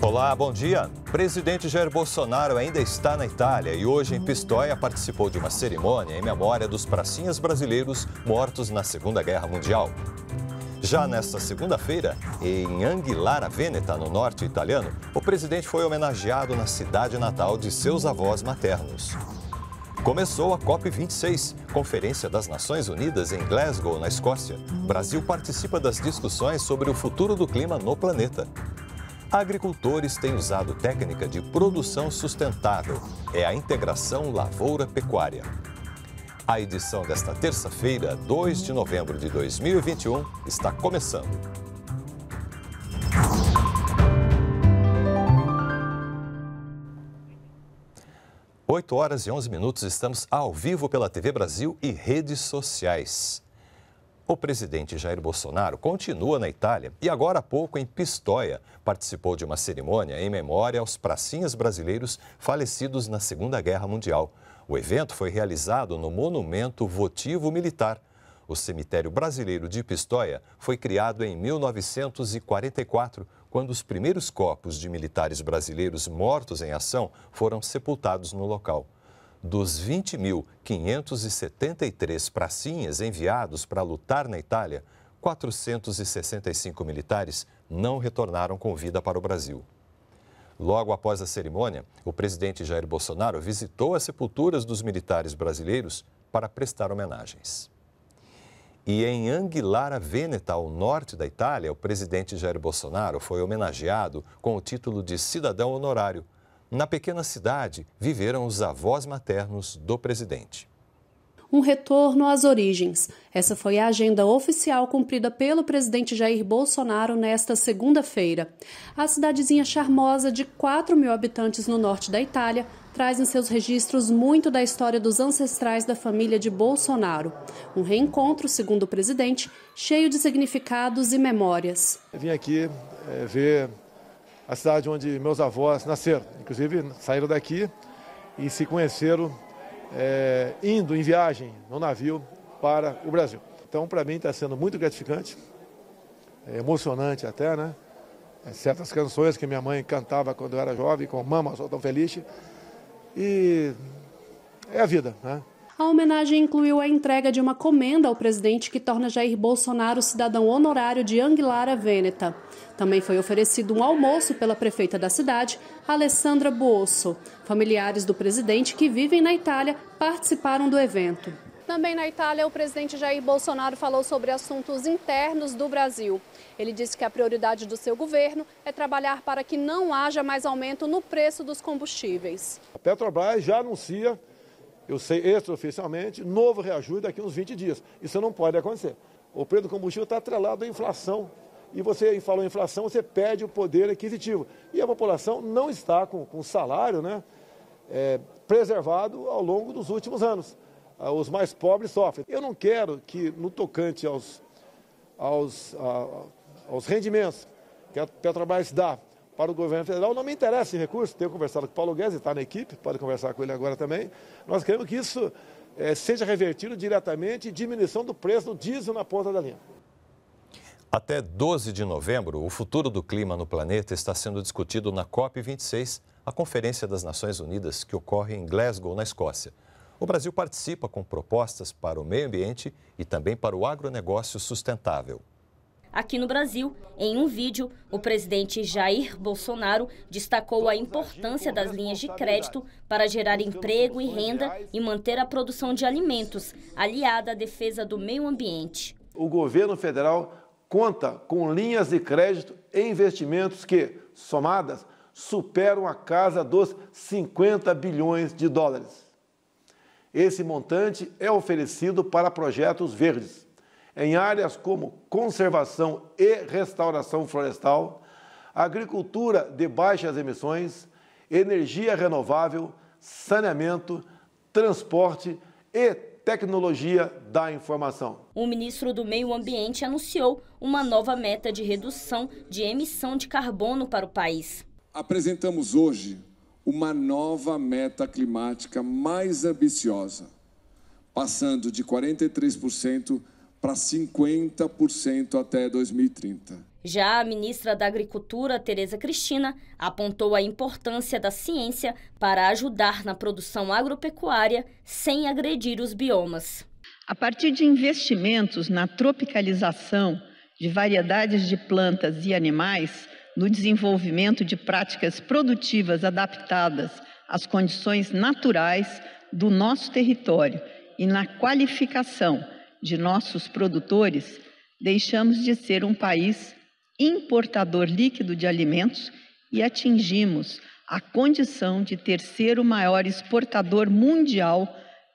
Olá, bom dia. Presidente Jair Bolsonaro ainda está na Itália e hoje em Pistoia participou de uma cerimônia em memória dos pracinhas brasileiros mortos na Segunda Guerra Mundial. Já nesta segunda-feira, em Anguillara Veneta, no norte italiano, o presidente foi homenageado na cidade natal de seus avós maternos. Começou a COP26, Conferência das Nações Unidas em Glasgow, na Escócia. O Brasil participa das discussões sobre o futuro do clima no planeta. Agricultores têm usado técnica de produção sustentável. É a integração lavoura-pecuária. A edição desta terça-feira, 2 de novembro de 2021, está começando. 8 horas e 11 minutos, estamos ao vivo pela TV Brasil e redes sociais. O presidente Jair Bolsonaro continua na Itália e agora há pouco em Pistoia participou de uma cerimônia em memória aos pracinhas brasileiros falecidos na Segunda Guerra Mundial. O evento foi realizado no Monumento Votivo Militar. O cemitério brasileiro de Pistoia foi criado em 1944 quando os primeiros corpos de militares brasileiros mortos em ação foram sepultados no local. Dos 20.573 pracinhas enviados para lutar na Itália, 465 militares não retornaram com vida para o Brasil. Logo após a cerimônia, o presidente Jair Bolsonaro visitou as sepulturas dos militares brasileiros para prestar homenagens. E em Anguillara Veneta, ao norte da Itália, o presidente Jair Bolsonaro foi homenageado com o título de cidadão honorário. Na pequena cidade, viveram os avós maternos do presidente um retorno às origens. Essa foi a agenda oficial cumprida pelo presidente Jair Bolsonaro nesta segunda-feira. A cidadezinha charmosa de 4 mil habitantes no norte da Itália traz em seus registros muito da história dos ancestrais da família de Bolsonaro. Um reencontro, segundo o presidente, cheio de significados e memórias. Vim aqui é, ver a cidade onde meus avós nasceram. Inclusive, saíram daqui e se conheceram é, indo em viagem no navio para o Brasil. Então, para mim, está sendo muito gratificante, é emocionante até, né? É, certas canções que minha mãe cantava quando eu era jovem, como Mama, Sou Tão Feliz, e é a vida, né? A homenagem incluiu a entrega de uma comenda ao presidente que torna Jair Bolsonaro cidadão honorário de Anguilara Vêneta. Também foi oferecido um almoço pela prefeita da cidade, Alessandra Buosso. Familiares do presidente que vivem na Itália participaram do evento. Também na Itália, o presidente Jair Bolsonaro falou sobre assuntos internos do Brasil. Ele disse que a prioridade do seu governo é trabalhar para que não haja mais aumento no preço dos combustíveis. A Petrobras já anuncia, eu sei extraoficialmente, novo reajuste daqui a uns 20 dias. Isso não pode acontecer. O preço do combustível está atrelado à inflação. E você falou inflação, você perde o poder aquisitivo. E a população não está com o salário né, é, preservado ao longo dos últimos anos. Ah, os mais pobres sofrem. Eu não quero que, no tocante aos, aos, a, ah, aos rendimentos que a Petrobras dá para o governo federal, não me interessa esse recurso. Tenho conversado com o Paulo Guedes, está na equipe, pode conversar com ele agora também. Nós queremos que isso é, seja revertido diretamente diminuição do preço do diesel na ponta da linha. Até 12 de novembro, o futuro do clima no planeta está sendo discutido na COP26, a Conferência das Nações Unidas que ocorre em Glasgow, na Escócia. O Brasil participa com propostas para o meio ambiente e também para o agronegócio sustentável. Aqui no Brasil, em um vídeo, o presidente Jair Bolsonaro destacou a importância das linhas de crédito para gerar emprego e renda e manter a produção de alimentos, aliada à defesa do meio ambiente. O governo federal conta com linhas de crédito e investimentos que, somadas, superam a casa dos 50 bilhões de dólares. Esse montante é oferecido para projetos verdes, em áreas como conservação e restauração florestal, agricultura de baixas emissões, energia renovável, saneamento, transporte e tecnologia da informação. O ministro do Meio Ambiente anunciou uma nova meta de redução de emissão de carbono para o país. Apresentamos hoje uma nova meta climática mais ambiciosa, passando de 43% para 50% até 2030. Já a ministra da Agricultura, Tereza Cristina, apontou a importância da ciência para ajudar na produção agropecuária sem agredir os biomas. A partir de investimentos na tropicalização de variedades de plantas e animais, no desenvolvimento de práticas produtivas adaptadas às condições naturais do nosso território e na qualificação de nossos produtores, deixamos de ser um país importador líquido de alimentos e atingimos a condição de terceiro maior exportador mundial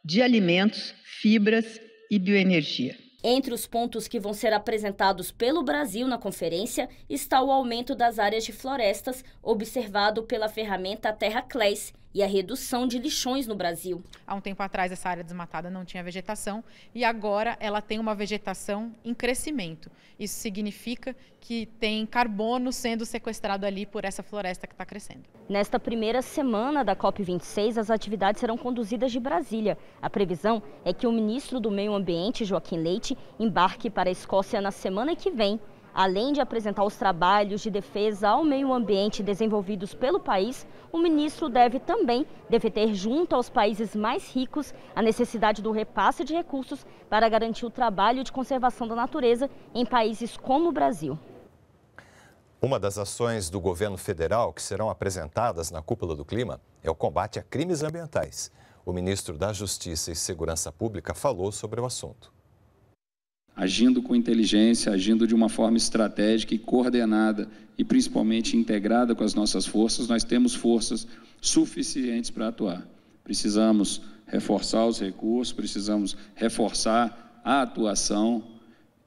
de alimentos, fibras e bioenergia. Entre os pontos que vão ser apresentados pelo Brasil na conferência está o aumento das áreas de florestas, observado pela ferramenta Terra Class, e a redução de lixões no Brasil. Há um tempo atrás, essa área desmatada não tinha vegetação e agora ela tem uma vegetação em crescimento. Isso significa que tem carbono sendo sequestrado ali por essa floresta que está crescendo. Nesta primeira semana da COP26, as atividades serão conduzidas de Brasília. A previsão é que o ministro do Meio Ambiente, Joaquim Leite, embarque para a Escócia na semana que vem Além de apresentar os trabalhos de defesa ao meio ambiente desenvolvidos pelo país, o ministro deve também defender junto aos países mais ricos a necessidade do repasse de recursos para garantir o trabalho de conservação da natureza em países como o Brasil. Uma das ações do governo federal que serão apresentadas na cúpula do clima é o combate a crimes ambientais. O ministro da Justiça e Segurança Pública falou sobre o assunto agindo com inteligência, agindo de uma forma estratégica e coordenada e principalmente integrada com as nossas forças, nós temos forças suficientes para atuar. Precisamos reforçar os recursos, precisamos reforçar a atuação,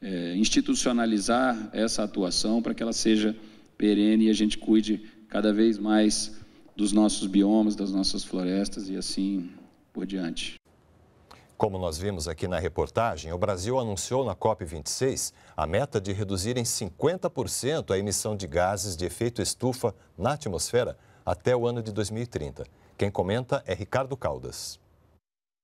é, institucionalizar essa atuação para que ela seja perene e a gente cuide cada vez mais dos nossos biomas, das nossas florestas e assim por diante. Como nós vimos aqui na reportagem, o Brasil anunciou na COP26 a meta de reduzir em 50% a emissão de gases de efeito estufa na atmosfera até o ano de 2030. Quem comenta é Ricardo Caldas.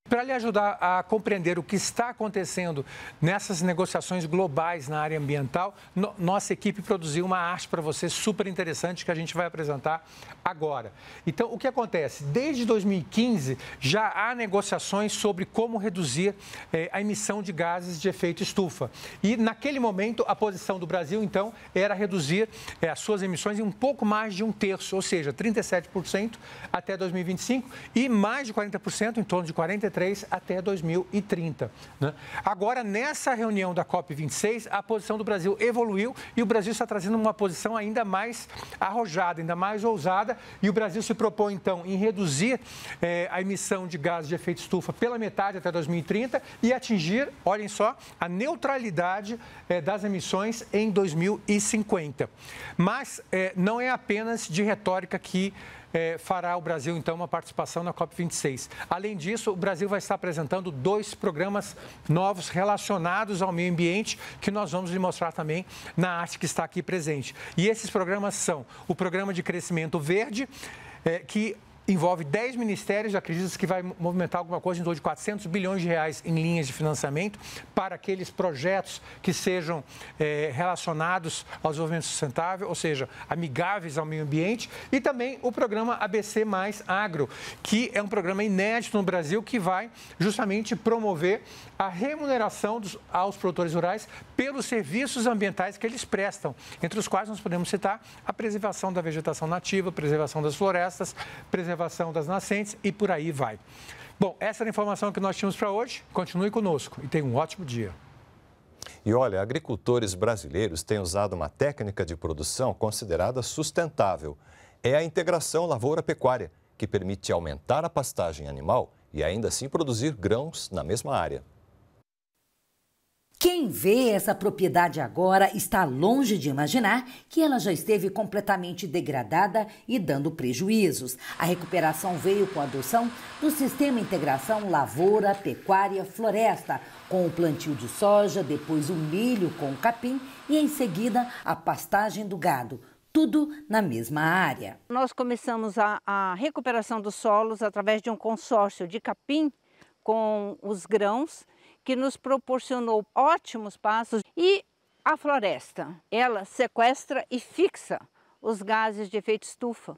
Para lhe ajudar a compreender o que está acontecendo nessas negociações globais na área ambiental, no, nossa equipe produziu uma arte para você super interessante que a gente vai apresentar agora. Então, o que acontece? Desde 2015 já há negociações sobre como reduzir eh, a emissão de gases de efeito estufa. E naquele momento, a posição do Brasil, então, era reduzir eh, as suas emissões em um pouco mais de um terço, ou seja, 37% até 2025 e mais de 40%, em torno de 43% até 2030. Né? Agora, nessa reunião da COP26, a posição do Brasil evoluiu e o Brasil está trazendo uma posição ainda mais arrojada, ainda mais ousada. E o Brasil se propõe, então, em reduzir eh, a emissão de gases de efeito estufa pela metade até 2030 e atingir, olhem só, a neutralidade eh, das emissões em 2050. Mas eh, não é apenas de retórica que é, fará o Brasil, então, uma participação na COP26. Além disso, o Brasil vai estar apresentando dois programas novos relacionados ao meio ambiente, que nós vamos lhe mostrar também na arte que está aqui presente. E esses programas são o Programa de Crescimento Verde, é, que envolve 10 ministérios, acredita-se que vai movimentar alguma coisa em torno de 400 bilhões de reais em linhas de financiamento para aqueles projetos que sejam eh, relacionados ao desenvolvimento sustentável, ou seja, amigáveis ao meio ambiente, e também o programa ABC Mais Agro, que é um programa inédito no Brasil que vai justamente promover a remuneração dos, aos produtores rurais pelos serviços ambientais que eles prestam, entre os quais nós podemos citar a preservação da vegetação nativa, preservação das florestas, preservação preservação das nascentes e por aí vai. Bom, essa era a informação que nós tínhamos para hoje. Continue conosco e tenha um ótimo dia. E olha, agricultores brasileiros têm usado uma técnica de produção considerada sustentável. É a integração lavoura-pecuária, que permite aumentar a pastagem animal e ainda assim produzir grãos na mesma área. Quem vê essa propriedade agora está longe de imaginar que ela já esteve completamente degradada e dando prejuízos. A recuperação veio com a adoção do sistema integração lavoura, pecuária, floresta, com o plantio de soja, depois o milho com o capim e em seguida a pastagem do gado tudo na mesma área. Nós começamos a, a, recuperação dos solos através de um consórcio de capim com os grãos que nos proporcionou ótimos passos e a floresta. Ela sequestra e fixa os gases de efeito estufa.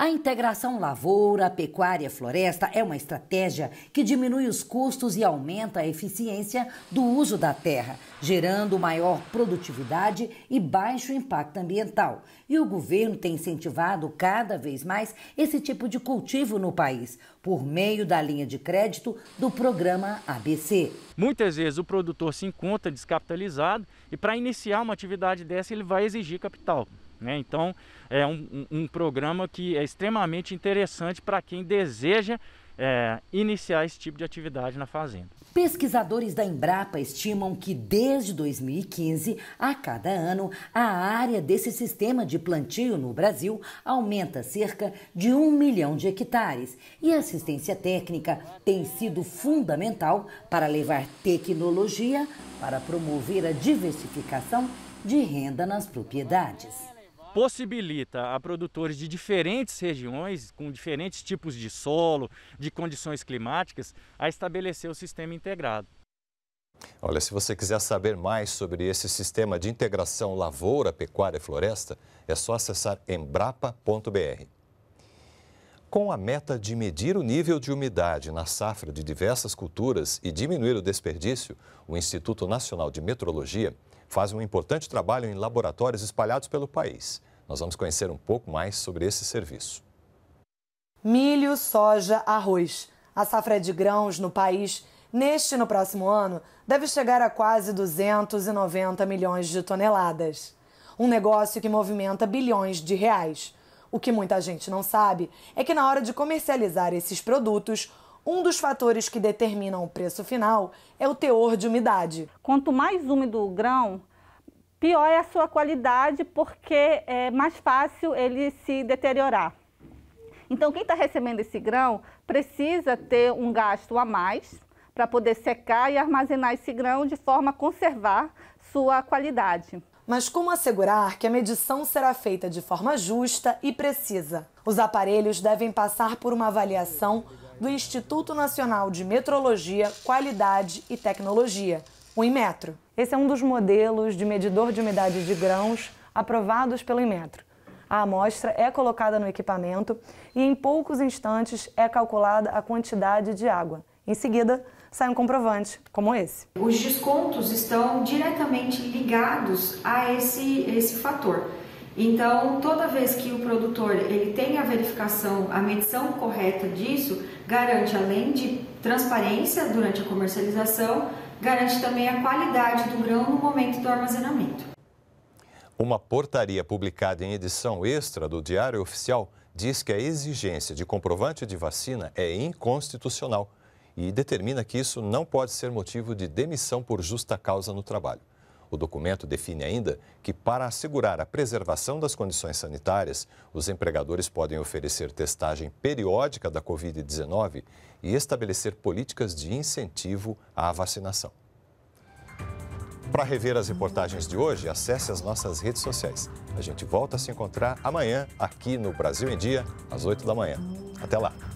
A integração lavoura, pecuária, floresta é uma estratégia que diminui os custos e aumenta a eficiência do uso da terra, gerando maior produtividade e baixo impacto ambiental. E o governo tem incentivado cada vez mais esse tipo de cultivo no país, por meio da linha de crédito do programa ABC. Muitas vezes o produtor se encontra descapitalizado e para iniciar uma atividade dessa ele vai exigir capital. Né? Então é um, um, programa que é extremamente interessante para quem deseja é, iniciar esse tipo de atividade na fazenda. Pesquisadores da Embrapa estimam que desde 2015, a cada ano, a área desse sistema de plantio no Brasil aumenta cerca de um milhão de hectares. E a assistência técnica tem sido fundamental para levar tecnologia para promover a diversificação de renda nas propriedades possibilita a produtores de diferentes regiões, com diferentes tipos de solo, de condições climáticas, a estabelecer o sistema integrado. Olha, se você quiser saber mais sobre esse sistema de integração lavoura, pecuária e floresta, é só acessar embrapa.br. Com a meta de medir o nível de umidade na safra de diversas culturas e diminuir o desperdício, o Instituto Nacional de Metrologia faz um importante trabalho em laboratórios espalhados pelo país. Nós vamos conhecer um pouco mais sobre esse serviço. Milho, soja, arroz. A safra de grãos no país, neste e no próximo ano, deve chegar a quase 290 milhões de toneladas. Um negócio que movimenta bilhões de reais. O que muita gente não sabe é que, na hora de comercializar esses produtos, um dos fatores que determinam o preço final é o teor de umidade. Quanto mais úmido o grão, pior é a sua qualidade, porque é mais fácil ele se deteriorar. Então, quem está recebendo esse grão precisa ter um gasto a mais para poder secar e armazenar esse grão de forma a conservar sua qualidade. Mas como assegurar que a medição será feita de forma justa e precisa? Os aparelhos devem passar por uma avaliação do Instituto Nacional de Metrologia, Qualidade e Tecnologia, o Inmetro. Esse é um dos modelos de medidor de umidade de grãos aprovados pelo Inmetro. A amostra é colocada no equipamento e em poucos instantes é calculada a quantidade de água. Em seguida, sai um comprovante, como esse. Os descontos estão diretamente ligados a esse, esse fator. Então, toda vez que o produtor ele tem a verificação, a medição correta disso, garante além de transparência durante a comercialização, garante também a qualidade do grão no momento do armazenamento. Uma portaria publicada em edição extra do Diário Oficial diz que a exigência de comprovante de vacina é inconstitucional e determina que isso não pode ser motivo de demissão por justa causa no trabalho. O documento define ainda que, para assegurar a preservação das condições sanitárias, os empregadores podem oferecer testagem periódica da Covid-19 e estabelecer políticas de incentivo à vacinação. Para rever as reportagens de hoje, acesse as nossas redes sociais. A gente volta a se encontrar amanhã aqui no Brasil em Dia, às 8 da manhã. Até lá!